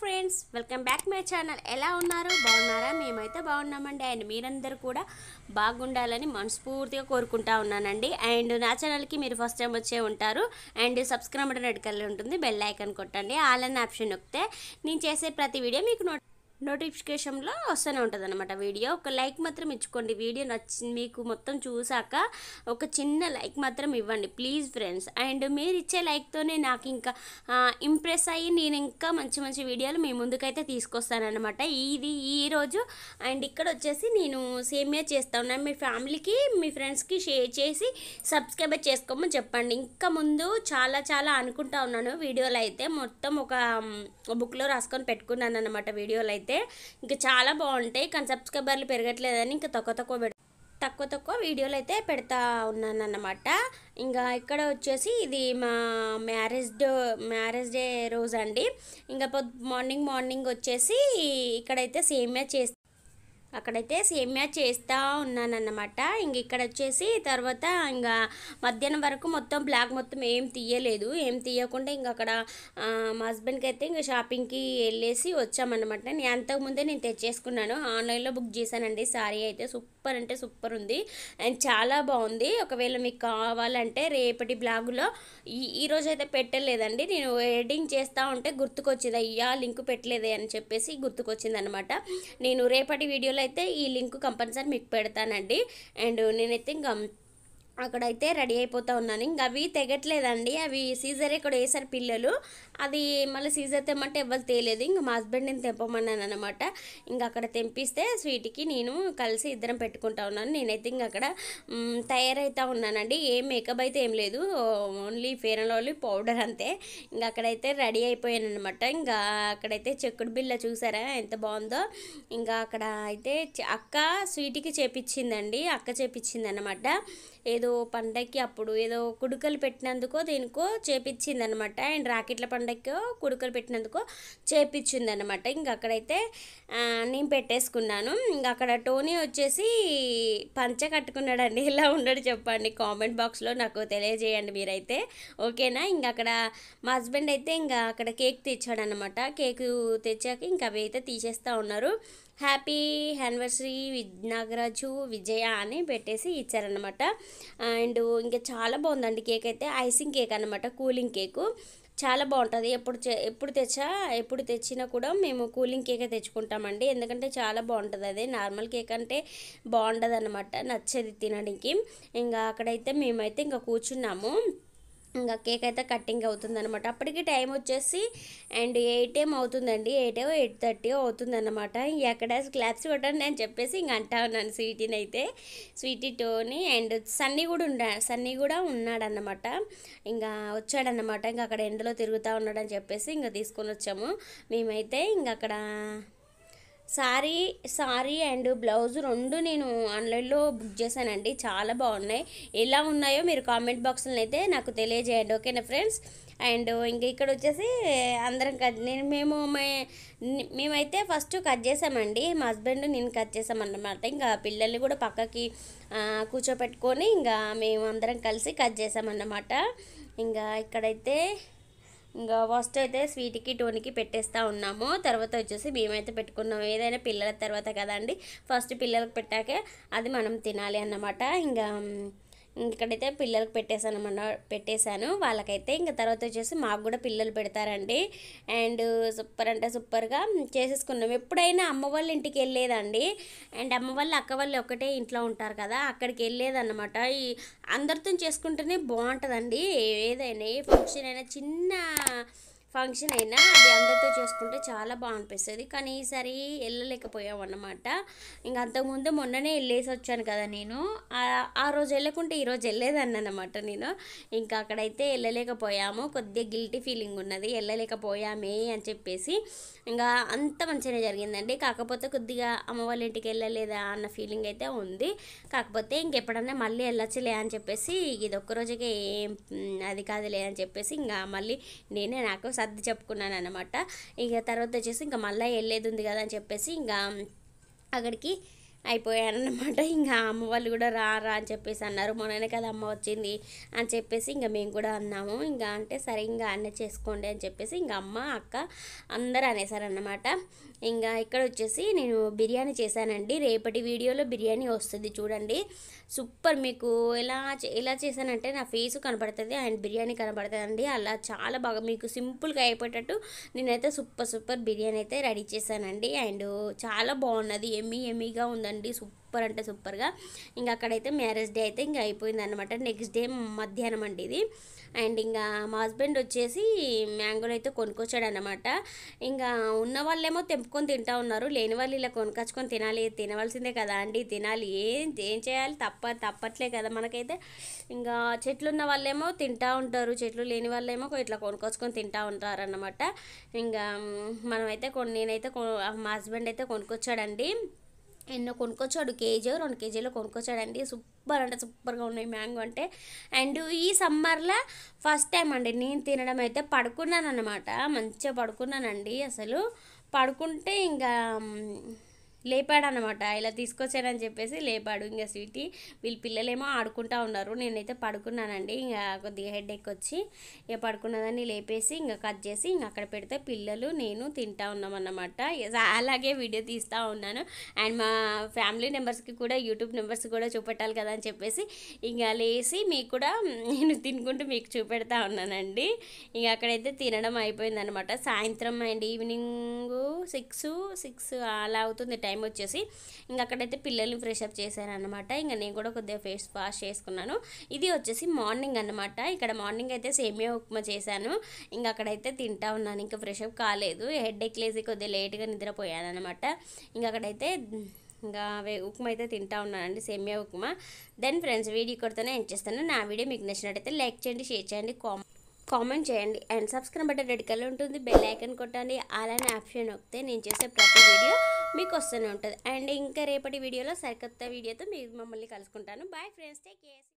friends welcome back my channel ఎలా ఉన్నారు బాగున్నారా మేమైతే బాగున్నామండి అండ్ మీరందరూ కూడా బాగుండాలని మనస్ఫూర్తిగా కోరుకుంటా ఉన్నానండి అండ్ నా ఛానల్కి మీరు ఫస్ట్ టైం వచ్చే ఉంటారు అండ్ సబ్స్క్రైబ్ రెడ్ కలర్ ఉంటుంది బెల్ ఐకన్ కొట్టండి ఆల్ అన్ ఆప్షన్ నొక్కితే నేను చేసే ప్రతి వీడియో మీకు నోట్ నోటిఫికేషన్లో వస్తూనే ఉంటుంది అనమాట వీడియో ఒక లైక్ మాత్రం ఇచ్చుకోండి వీడియో నచ్చింది మీకు మొత్తం చూసాక ఒక చిన్న లైక్ మాత్రం ఇవ్వండి ప్లీజ్ ఫ్రెండ్స్ అండ్ మీరు ఇచ్చే లైక్తోనే నాకు ఇంకా ఇంప్రెస్ అయ్యి నేను ఇంకా మంచి మంచి వీడియోలు మీ ముందుకైతే తీసుకొస్తానమాట ఇది ఈరోజు అండ్ ఇక్కడ వచ్చేసి నేను సేమ్యా చేస్తా ఉన్నాను మీ ఫ్యామిలీకి మీ ఫ్రెండ్స్కి షేర్ చేసి సబ్స్క్రైబ్ చేసుకోమని చెప్పండి ఇంకా ముందు చాలా చాలా అనుకుంటా ఉన్నాను వీడియోలు అయితే మొత్తం ఒక బుక్లో రాసుకొని పెట్టుకున్నాను అనమాట వీడియోలు అయితే అయితే ఇంకా చాలా బాగుంటాయి కానీ సబ్స్క్రైబర్లు పెరగట్లేదని ఇంకా తక్కువ తక్కువ తక్కువ తక్కువ వీడియోలు అయితే పెడతా ఉన్నాను అన్నమాట ఇంకా ఇక్కడ వచ్చేసి ఇది మా మ్యారేజ్ మ్యారేజ్ డే రోజు అండి ఇంకా మార్నింగ్ మార్నింగ్ వచ్చేసి ఇక్కడైతే సేమియా చేసి అక్కడైతే సేమ్యా చేస్తూ ఉన్నానన్నమాట ఇంక ఇక్కడ వచ్చేసి తర్వాత ఇంకా మధ్యాహ్నం వరకు మొత్తం బ్లాక్ మొత్తం ఏం తీయలేదు ఏం తీయకుండా ఇంక అక్కడ మా హస్బెండ్కి అయితే ఇంకా షాపింగ్కి వెళ్ళేసి వచ్చామన్నమాట నేను అంతకుముందే నేను తెచ్చేసుకున్నాను ఆన్లైన్లో బుక్ చేశానండి సారీ అయితే సూపర్ అంటే సూపర్ ఉంది అండ్ చాలా బాగుంది ఒకవేళ మీకు కావాలంటే రేపటి బ్లాగులో ఈ ఈరోజు అయితే పెట్టలేదండి నేను ఎడిటింగ్ చేస్తూ ఉంటే గుర్తుకొచ్చింది అయ్యా లింక్ పెట్టలేదే అని చెప్పేసి గుర్తుకొచ్చింది అనమాట నేను రేపటి వీడియోలో అయితే ఈ లింక్ కంపల్సరీ మీకు పెడతానండి అండ్ నేనైతే ఇంకా అక్కడైతే రెడీ అయిపోతూ ఉన్నాను ఇంకా అవి తెగట్లేదండి అవి సీజర్ ఇక్కడ వేసారు పిల్లలు అది మళ్ళీ సీజర్ తెమ్మంటే ఎవరు తేలేదు ఇంకా మా హస్బెండ్ని తెంపమన్నాను అనమాట ఇంకా అక్కడ తెంపిస్తే స్వీట్కి నేను కలిసి ఇద్దరం పెట్టుకుంటా ఉన్నాను నేనైతే ఇంక అక్కడ తయారైతా ఉన్నానండి ఏం మేకప్ అయితే ఏం లేదు only fair and only powder అంతే ఇంకా అక్కడైతే రెడీ అయిపోయాను అనమాట ఇంకా అక్కడైతే చెక్కుడు బిల్ల చూసారా ఎంత బాగుందో ఇంకా అక్కడ అయితే అక్క స్వీట్కి చేపించిందండి అక్క చేపించింది అనమాట ఏదో ఏదో పండక్కి అప్పుడు ఏదో కుడుకలు పెట్టినందుకో దేనికో చేపించిందనమాట అండ్ రాకెట్ల పండక్కి కుడుకలు పెట్టినందుకో చేపించిందనమాట ఇంకా అక్కడైతే నేను పెట్టేసుకున్నాను ఇంకా అక్కడ టోనీ వచ్చేసి పంచ కట్టుకున్నాడండి ఎలా ఉన్నాడు చెప్పండి కామెంట్ బాక్స్లో నాకు తెలియజేయండి మీరైతే ఓకేనా ఇంకా అక్కడ మా హస్బెండ్ అయితే ఇంకా అక్కడ కేక్ తెచ్చాడనమాట కేక్ తెచ్చాక ఇంకా అవి అయితే తీసేస్తూ ఉన్నారు హ్యాపీ యానివర్సరీ నాగరాజు విజయ అని పెట్టేసి ఇచ్చారనమాట అండ్ ఇంకా చాలా బాగుందండి కేక్ అయితే ఐసింగ్ కేక్ అనమాట కూలింగ్ కేకు చాలా బాగుంటుంది ఎప్పుడు ఎప్పుడు తెచ్చా ఎప్పుడు తెచ్చినా కూడా మేము కూలింగ్ కేకే తెచ్చుకుంటామండి ఎందుకంటే చాలా బాగుంటుంది అదే నార్మల్ కేక్ అంటే బాగుంటుంది అనమాట నచ్చది తినడానికి ఇంకా అక్కడైతే మేమైతే ఇంకా కూర్చున్నాము ఇంకా కేక్ అయితే కట్టింగ్ అవుతుందనమాట అప్పటికి టైం వచ్చేసి అండ్ ఎయిట్ ఏం అవుతుందండి ఎయిట్ ఎయిట్ థర్టీ అవుతుందన్నమాట ఎక్కడ క్లాప్స్ కొట్టండి అని చెప్పేసి ఇంక అంటా ఉన్నాను స్వీటీని అయితే టోని అండ్ సన్నీ కూడా ఉండ సన్నీ కూడా ఉన్నాడన్నమాట ఇంకా వచ్చాడన్నమాట ఇంకా అక్కడ ఎండలో తిరుగుతూ ఉన్నాడని చెప్పేసి ఇంకా తీసుకొని వచ్చాము మేమైతే ఇంక అక్కడ సారీ సారీ అండ్ బ్లౌజ్ రెండు నేను ఆన్లైన్లో బుక్ చేశానండి చాలా బాగున్నాయి ఎలా ఉన్నాయో మీరు కామెంట్ బాక్స్లో అయితే నాకు తెలియజేయండి ఓకేనా ఫ్రెండ్స్ అండ్ ఇంక ఇక్కడ వచ్చేసి అందరం కట్ నేను మేము మేమైతే ఫస్ట్ కట్ చేసామండి మా హస్బెండ్ నేను కట్ చేసామన్నమాట ఇంకా పిల్లల్ని కూడా పక్కకి కూర్చోపెట్టుకొని ఇంకా మేము అందరం కలిసి కట్ చేసామన్నమాట ఇంకా ఇక్కడైతే ఇంకా ఫస్ట్ అయితే స్వీట్కి టోన్కి పెట్టేస్తూ ఉన్నాము తర్వాత వచ్చేసి మేమైతే పెట్టుకున్నాము ఏదైనా పిల్లల తర్వాత కదండి ఫస్ట్ పిల్లలకు పెట్టాకే అది మనం తినాలి అన్నమాట ఇంకా ఇక్కడైతే పిల్లలకు పెట్టేశాను అనమాట పెట్టేశాను వాళ్ళకైతే ఇంకా తర్వాత వచ్చేసి మాకు కూడా పిల్లలు పెడతారండి అండ్ సూపర్ అంటే సూపర్గా చేసేసుకున్నాం ఎప్పుడైనా అమ్మ వాళ్ళ ఇంటికి వెళ్ళేదండి అండ్ అమ్మ వాళ్ళు అక్క వాళ్ళు ఒకటే ఇంట్లో ఉంటారు కదా అక్కడికి వెళ్ళేదన్నమాట ఈ అందరితో చేసుకుంటేనే బాగుంటుందండి ఏదైనా ఏ ఫంక్షన్ అయినా చిన్న ఫంక్షన్ అయినా అది అందరితో చేసుకుంటే చాలా బాగనిపిస్తుంది కానీ ఈసారి వెళ్ళలేకపోయాం అన్నమాట ఇంకా అంతకుముందు మొన్ననే వెళ్ళేసి వచ్చాను కదా నేను ఆ రోజు వెళ్ళకుంటే ఈరోజు వెళ్ళేదాన్ని అనమాట నేను ఇంకా అక్కడైతే వెళ్ళలేకపోయాము కొద్దిగా గిల్టీ ఫీలింగ్ ఉన్నది వెళ్ళలేకపోయామే అని చెప్పేసి ఇంకా అంత మంచిగానే జరిగిందండి కాకపోతే కొద్దిగా అమ్మ వాళ్ళ ఇంటికి వెళ్ళలేదా అన్న ఫీలింగ్ అయితే ఉంది కాకపోతే ఇంకెప్పుడన్నా మళ్ళీ వెళ్ళొచ్చులే అని చెప్పేసి ఇది ఒక్క రోజుకే ఏం అది కాదులే అని చెప్పేసి ఇంకా మళ్ళీ నేనే నాకు సర్ది చెప్పుకున్నాను అనమాట ఇక తర్వాత వచ్చేసి ఇంకా మళ్ళీ వెళ్ళేది ఉంది కదా అని చెప్పేసి ఇంకా అక్కడికి అయిపోయానమాట ఇంకా అమ్మ వాళ్ళు కూడా రా రా అని చెప్పేసి అన్నారు మొన్ననే కదా అమ్మ వచ్చింది అని చెప్పేసి ఇంకా మేము కూడా అన్నాము ఇంకా అంటే సరే ఇంకా అన్న చేసుకోండి అని చెప్పేసి ఇంకా అమ్మ అక్క అందరూ అన్నమాట ఇంకా ఇక్కడ వచ్చేసి నేను బిర్యానీ చేశానండి రేపటి వీడియోలో బిర్యానీ వస్తుంది చూడండి సూపర్ మీకు ఎలా ఎలా చేశానంటే నా ఫేస్ కనపడుతుంది అండ్ బిర్యానీ కనపడుతుంది అలా చాలా బాగా మీకు సింపుల్గా అయిపోయేటట్టు నేనైతే సూపర్ సూపర్ బిర్యానీ అయితే రెడీ చేశానండి అండ్ చాలా బాగున్నది ఎమ్మీ ఎమ్మీగా ఉందండి సూపర్ సూపర్ అంటే సూపర్గా ఇంకా అక్కడైతే మ్యారేజ్ డే అయితే ఇంకా అయిపోయింది అనమాట నెక్స్ట్ డే మధ్యాహ్నం అండి ఇది అండ్ ఇంకా మా హస్బెండ్ వచ్చేసి మ్యాంగోలు అయితే కొనుక్కొచ్చాడు అనమాట ఇంకా ఉన్న వాళ్ళేమో తెంపుకొని తింటా ఉన్నారు లేని వాళ్ళు ఇలా కొనుకొచ్చుకొని తినాలి తినవలసిందే కదా అండి తినాలి ఏం ఏం చేయాలి తప్ప తప్పట్లే కదా మనకైతే ఇంకా చెట్లు ఉన్న వాళ్ళేమో తింటా ఉంటారు చెట్లు లేని వాళ్ళేమో ఇట్లా కొనుక్కొచ్చుకొని తింటా ఉంటారు అనమాట ఇంకా మనమైతే కొన్ని నేనైతే మా హస్బెండ్ అయితే కొనుక్కొచ్చాడండి ఎన్నో కొనుక్కొచ్చాడు కేజీ రెండు కేజీలో కొనుక్కొచ్చాడండి సూపర్ అంటే సూపర్గా ఉన్నాయి మ్యాంగో అంటే అండ్ ఈ సమ్మర్లో ఫస్ట్ టైం అండి నేను తినడం అయితే పడుకున్నాను అనమాట మంచిగా పడుకున్నానండి అసలు పడుకుంటే ఇంకా లేపాడనమాట ఇలా తీసుకొచ్చానని చెప్పేసి లేపాడు ఇంకా స్వీటీ వీళ్ళ పిల్లలేమో ఆడుకుంటా ఉన్నారు నేనైతే పడుకున్నానండి ఇంకా కొద్దిగా హెడ్ వచ్చి ఇక పడుకున్నదాన్ని లేపేసి ఇంకా కట్ చేసి ఇంకా అక్కడ పెడితే పిల్లలు నేను తింటా ఉన్నామన్నమాట అలాగే వీడియో తీస్తూ ఉన్నాను అండ్ మా ఫ్యామిలీ నెంబర్స్కి కూడా యూట్యూబ్ నెంబర్స్ కూడా చూపెట్టాలి కదా అని చెప్పేసి ఇంకా లేచి మీకు కూడా నేను తినుకుంటూ మీకు చూపెడతా ఉన్నానండి ఇంకా అక్కడైతే తినడం అయిపోయిందనమాట సాయంత్రం అండ్ ఈవినింగ్ సిక్స్ సిక్స్ అలా అవుతుంది టైం టైం వచ్చేసి ఇంకా అక్కడైతే పిల్లలు ఫ్రెష్ అప్ చేశాను అనమాట ఇంకా నేను కూడా కొద్దిగా ఫేస్ వాష్ చేసుకున్నాను ఇది వచ్చేసి మార్నింగ్ అనమాట ఇక్కడ మార్నింగ్ అయితే సేమియా ఉప్మా చేశాను ఇంకా అక్కడైతే తింటా ఉన్నాను ఇంకా ఫ్రెష్ అప్ కాలేదు హెడ్ ఎక్ లేసి కొద్దిగా లేట్గా నిద్రపోయాను అనమాట ఇంకా అక్కడైతే ఇంకా ఉప్మా అయితే తింటా ఉన్నానండి సేమియా ఉప్మా దెన్ ఫ్రెండ్స్ వీడియో కొడుతూనే ఏం చేస్తాను నా వీడియో మీకు నచ్చినట్టయితే లైక్ చేయండి షేర్ చేయండి కామెంట్ కామెంట్ చేయండి and subscribe button red colour ఉంటుంది బెల్ ఐకన్ కొట్టండి అలానే ఆప్షన్ వస్తే నేను చేసే ప్రతి వీడియో మీకు వస్తూనే ఉంటుంది అండ్ ఇంకా రేపటి వీడియోలో సరికొత్త వీడియోతో మీరు మమ్మల్ని కలుసుకుంటాను బాయ్ ఫ్రెండ్స్ టేక్ కేర్